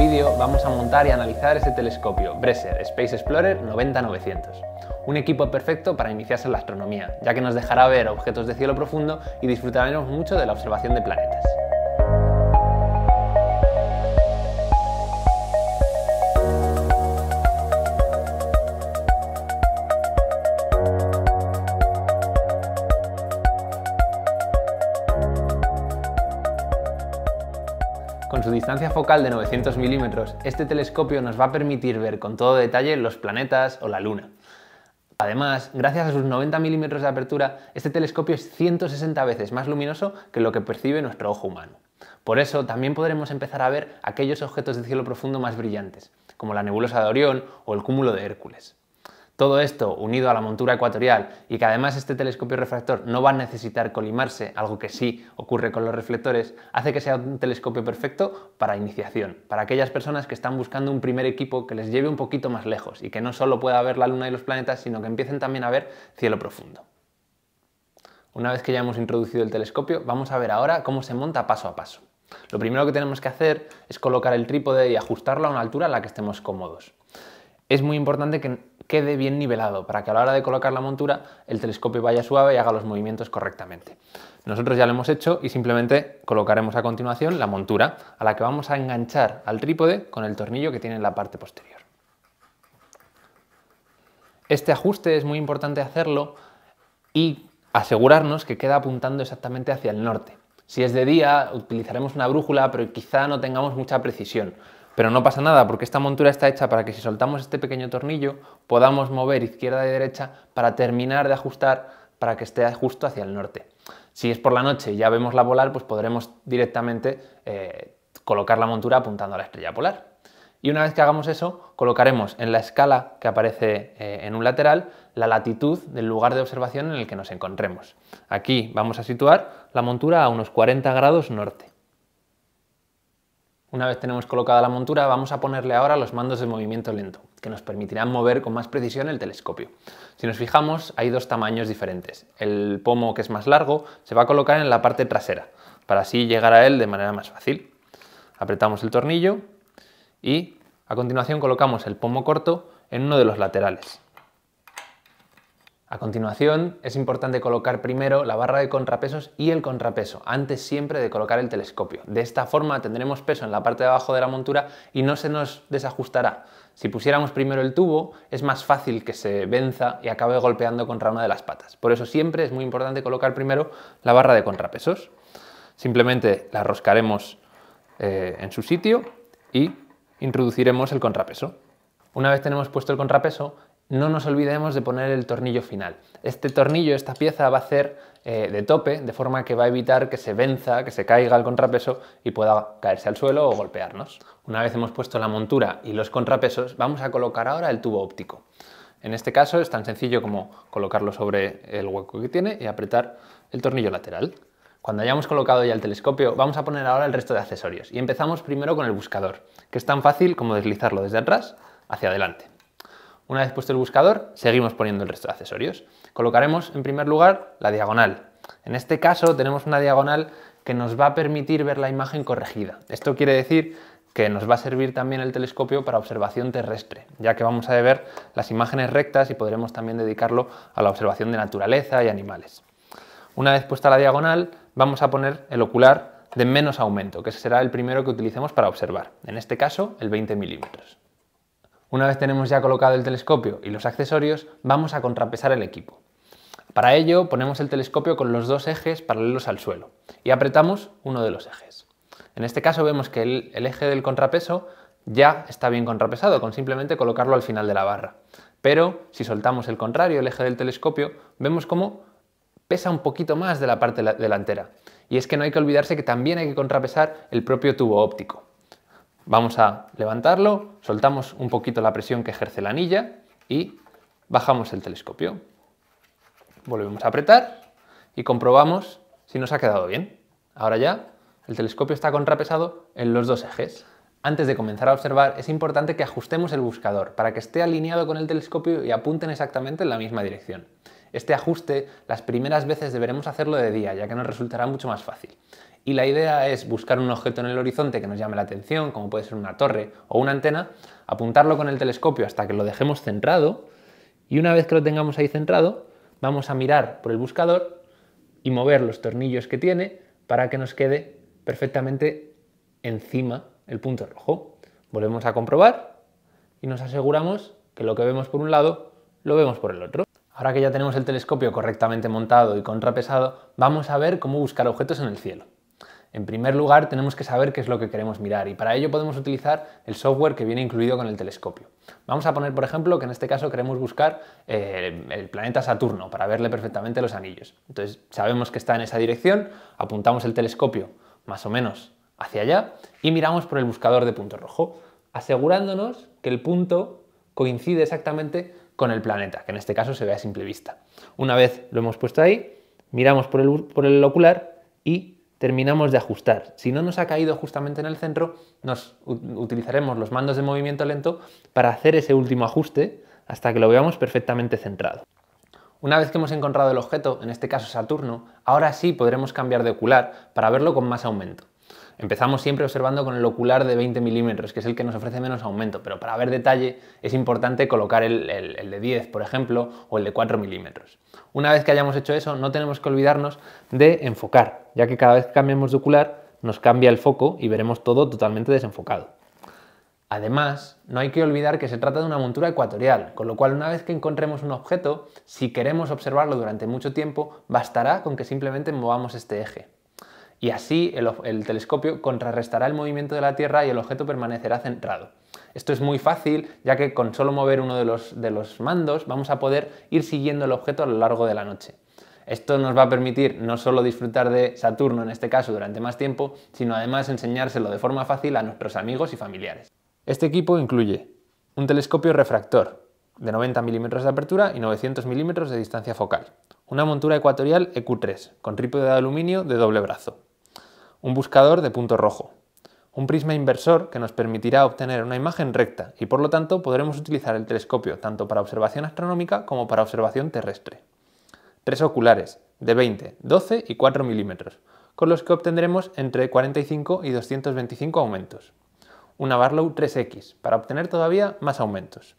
vídeo vamos a montar y analizar este telescopio Bresser Space Explorer 90900. Un equipo perfecto para iniciarse en la astronomía, ya que nos dejará ver objetos de cielo profundo y disfrutaremos mucho de la observación de planetas. Con su distancia focal de 900 milímetros, este telescopio nos va a permitir ver con todo detalle los planetas o la Luna. Además, gracias a sus 90 milímetros de apertura, este telescopio es 160 veces más luminoso que lo que percibe nuestro ojo humano. Por eso también podremos empezar a ver aquellos objetos de cielo profundo más brillantes, como la nebulosa de Orión o el cúmulo de Hércules. Todo esto unido a la montura ecuatorial y que además este telescopio refractor no va a necesitar colimarse, algo que sí ocurre con los reflectores, hace que sea un telescopio perfecto para iniciación, para aquellas personas que están buscando un primer equipo que les lleve un poquito más lejos y que no solo pueda ver la Luna y los planetas, sino que empiecen también a ver cielo profundo. Una vez que ya hemos introducido el telescopio, vamos a ver ahora cómo se monta paso a paso. Lo primero que tenemos que hacer es colocar el trípode y ajustarlo a una altura a la que estemos cómodos. Es muy importante que quede bien nivelado, para que a la hora de colocar la montura el telescopio vaya suave y haga los movimientos correctamente. Nosotros ya lo hemos hecho y simplemente colocaremos a continuación la montura a la que vamos a enganchar al trípode con el tornillo que tiene en la parte posterior. Este ajuste es muy importante hacerlo y asegurarnos que queda apuntando exactamente hacia el norte. Si es de día utilizaremos una brújula pero quizá no tengamos mucha precisión. Pero no pasa nada porque esta montura está hecha para que si soltamos este pequeño tornillo podamos mover izquierda y derecha para terminar de ajustar para que esté justo hacia el norte. Si es por la noche y ya vemos la polar, pues podremos directamente eh, colocar la montura apuntando a la estrella polar. Y una vez que hagamos eso, colocaremos en la escala que aparece eh, en un lateral la latitud del lugar de observación en el que nos encontremos. Aquí vamos a situar la montura a unos 40 grados norte. Una vez tenemos colocada la montura, vamos a ponerle ahora los mandos de movimiento lento, que nos permitirán mover con más precisión el telescopio. Si nos fijamos, hay dos tamaños diferentes. El pomo, que es más largo, se va a colocar en la parte trasera, para así llegar a él de manera más fácil. Apretamos el tornillo y, a continuación, colocamos el pomo corto en uno de los laterales. A continuación, es importante colocar primero la barra de contrapesos y el contrapeso, antes siempre de colocar el telescopio. De esta forma tendremos peso en la parte de abajo de la montura y no se nos desajustará. Si pusiéramos primero el tubo, es más fácil que se venza y acabe golpeando contra una de las patas. Por eso siempre es muy importante colocar primero la barra de contrapesos. Simplemente la roscaremos eh, en su sitio y introduciremos el contrapeso. Una vez tenemos puesto el contrapeso, no nos olvidemos de poner el tornillo final. Este tornillo, esta pieza va a ser eh, de tope, de forma que va a evitar que se venza, que se caiga el contrapeso y pueda caerse al suelo o golpearnos. Una vez hemos puesto la montura y los contrapesos, vamos a colocar ahora el tubo óptico. En este caso es tan sencillo como colocarlo sobre el hueco que tiene y apretar el tornillo lateral. Cuando hayamos colocado ya el telescopio, vamos a poner ahora el resto de accesorios y empezamos primero con el buscador, que es tan fácil como deslizarlo desde atrás hacia adelante. Una vez puesto el buscador, seguimos poniendo el resto de accesorios. Colocaremos en primer lugar la diagonal. En este caso tenemos una diagonal que nos va a permitir ver la imagen corregida. Esto quiere decir que nos va a servir también el telescopio para observación terrestre, ya que vamos a ver las imágenes rectas y podremos también dedicarlo a la observación de naturaleza y animales. Una vez puesta la diagonal, vamos a poner el ocular de menos aumento, que será el primero que utilicemos para observar, en este caso el 20 milímetros. Una vez tenemos ya colocado el telescopio y los accesorios, vamos a contrapesar el equipo. Para ello ponemos el telescopio con los dos ejes paralelos al suelo y apretamos uno de los ejes. En este caso vemos que el, eje del contrapeso ya está bien contrapesado con simplemente colocarlo al final de la barra. Pero si soltamos el contrario, el eje del telescopio, vemos cómo pesa un poquito más de la parte delantera. Y es que no hay que olvidarse que también hay que contrapesar el propio tubo óptico. Vamos a levantarlo, soltamos un poquito la presión que ejerce la anilla y bajamos el telescopio. Volvemos a apretar y comprobamos si nos ha quedado bien. Ahora ya el telescopio está contrapesado en los dos ejes. Antes de comenzar a observar es importante que ajustemos el buscador para que esté alineado con el telescopio y apunten exactamente en la misma dirección. Este ajuste las primeras veces deberemos hacerlo de día, ya que nos resultará mucho más fácil y la idea es buscar un objeto en el horizonte que nos llame la atención, como puede ser una torre o una antena, apuntarlo con el telescopio hasta que lo dejemos centrado y una vez que lo tengamos ahí centrado, vamos a mirar por el buscador y mover los tornillos que tiene para que nos quede perfectamente encima el punto rojo. Volvemos a comprobar y nos aseguramos que lo que vemos por un lado lo vemos por el otro. Ahora que ya tenemos el telescopio correctamente montado y contrapesado, vamos a ver cómo buscar objetos en el cielo. En primer lugar, tenemos que saber qué es lo que queremos mirar y para ello podemos utilizar el software que viene incluido con el telescopio. Vamos a poner, por ejemplo, que en este caso queremos buscar eh, el planeta Saturno para verle perfectamente los anillos. Entonces, sabemos que está en esa dirección, apuntamos el telescopio más o menos hacia allá y miramos por el buscador de punto rojo, asegurándonos que el punto coincide exactamente con el planeta, que en este caso se ve a simple vista. Una vez lo hemos puesto ahí, miramos por por el ocular y terminamos de ajustar. Si no nos ha caído justamente en el centro, nos utilizaremos los mandos de movimiento lento para hacer ese último ajuste hasta que lo veamos perfectamente centrado. Una vez que hemos encontrado el objeto, en este caso Saturno, ahora sí podremos cambiar de ocular para verlo con más aumento. Empezamos siempre observando con el ocular de 20 milímetros, que es el que nos ofrece menos aumento, pero para ver detalle es importante colocar el, de 10, por ejemplo, o el de 4 milímetros. Una vez que hayamos hecho eso, no tenemos que olvidarnos de enfocar, ya que cada vez que cambiamos de ocular nos cambia el foco y veremos todo totalmente desenfocado. Además, no hay que olvidar que se trata de una montura ecuatorial, con lo cual una vez que encontremos un objeto, si queremos observarlo durante mucho tiempo, bastará con que simplemente movamos este eje y así el, telescopio contrarrestará el movimiento de la Tierra y el objeto permanecerá centrado. Esto es muy fácil, ya que con solo mover uno de los, mandos vamos a poder ir siguiendo el objeto a lo largo de la noche. Esto nos va a permitir no solo disfrutar de Saturno en este caso durante más tiempo, sino además enseñárselo de forma fácil a nuestros amigos y familiares. Este equipo incluye un telescopio refractor de 90 mm de apertura y 900 mm de distancia focal, una montura ecuatorial EQ3 con trípode de aluminio de doble brazo, un buscador de punto rojo, un prisma inversor que nos permitirá obtener una imagen recta y por lo tanto podremos utilizar el telescopio tanto para observación astronómica como para observación terrestre. Tres oculares de 20, 12 y 4 milímetros, con los que obtendremos entre 45 y 225 aumentos. Una Barlow 3X para obtener todavía más aumentos.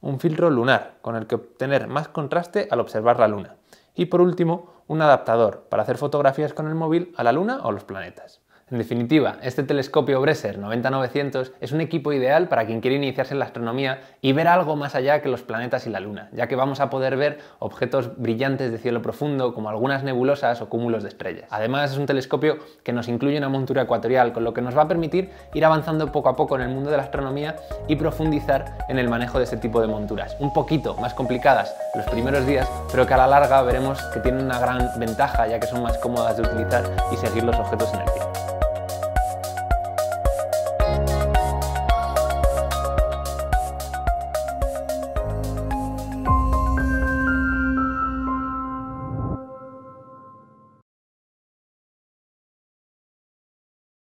Un filtro lunar con el que obtener más contraste al observar la luna. Y por último, un adaptador para hacer fotografías con el móvil a la Luna o los planetas. En definitiva, este telescopio Bresser 9900 es un equipo ideal para quien quiere iniciarse en la astronomía y ver algo más allá que los planetas y la Luna, ya que vamos a poder ver objetos brillantes de cielo profundo como algunas nebulosas o cúmulos de estrellas. Además, es un telescopio que nos incluye una montura ecuatorial, con lo que nos va a permitir ir avanzando poco a poco en el mundo de la astronomía y profundizar en el manejo de este tipo de monturas, un poquito más complicadas los primeros días, pero que a la larga veremos que tienen una gran ventaja ya que son más cómodas de utilizar y seguir los objetos en el cielo.